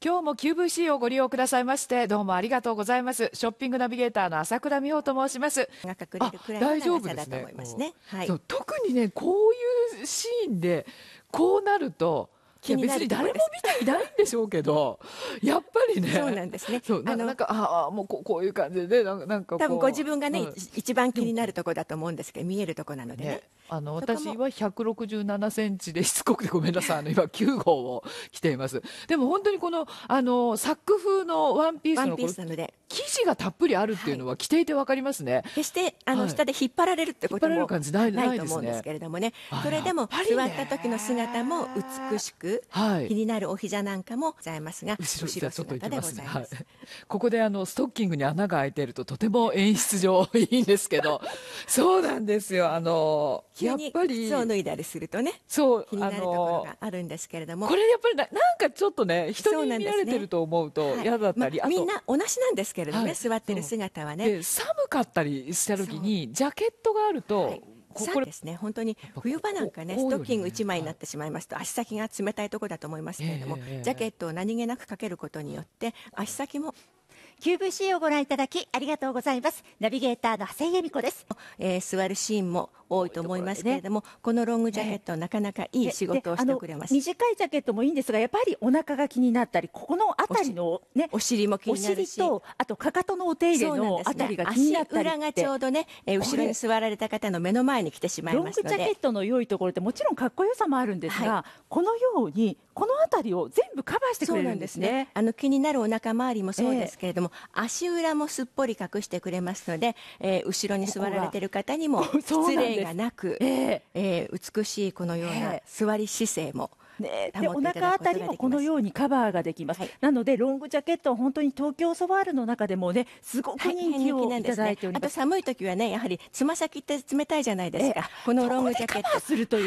今日も QVC をご利用くださいましてどうもありがとうございますショッピングナビゲーターの朝倉美穂と申します大丈夫ますね、ねはい、特にねこういうシーンでこうなると気になるいや別に誰も見ていないんでしょうけど やっぱりねそうなんですねあのなんかああもうこうこういう感じでなんかなんか多分ご自分がね、うん、一番気になるとこだと思うんですけど見えるとこなのでね、ね、あの私は167センチでしつこくてごめんなさいあの今9号を着ていますでも本当にこのあのサック風のワンピースの生がたっぷりあるっていうのは着ていてわかりますね。決してあの下で引っ張られるってこともないと思うんですけれどもね。それでも座った時の姿も美しく、気になるお膝なんかもございますが、後ろ姿でございます。ここであのストッキングに穴が開いているととても演出上いいんですけど、そうなんですよ。あのやっぱり靴を脱いだりするとね、そう気になるところがあるんですけれども、これやっぱりなんかちょっとね人に見られてると思うと嫌だったり、みんな同じなんですけれどね、座ってる姿はね寒かったりした時にジャケットがあると、そうですね本当に冬場なんかねストッキング1枚になってしまいますと足先が冷たいところだと思いますけれども、ジャケットを何気なくかけることによって足先も QVC をご覧いただきありがとうございますナビゲーターの長谷恵美子です、えー、座るシーンも多いと思いますけれども、このロングジャケット、なかなかいい仕事をしてくれます短いジャケットもいいんですがやっぱりお腹が気になったりここのあたりのねお尻も気になるしとあとかかとのお手入れのあたりが気になったり、ね、裏がちょうどねえ後ろに座られた方の目の前に来てしまいますのでロングジャケットの良いところってもちろんかっこよさもあるんですが、はい、このようにこのあたりを全部カバーしてくれるんですね、ね、あの気になるお腹周りもそうですけれども、えー、足裏もすっぽり隠してくれますので、えー、後ろに座られてる方にも 失礼がなく、ええー、美しいこのような座り姿勢も。ね、でお腹あたりもこのようにカバーができます、はい、なのでロングジャケットは本当に東京ソワールの中でもねすごく人気をいただいておりますはいすね、あと寒い時はねやはりつま先って冷たいじゃないですかこのロングジャケットするという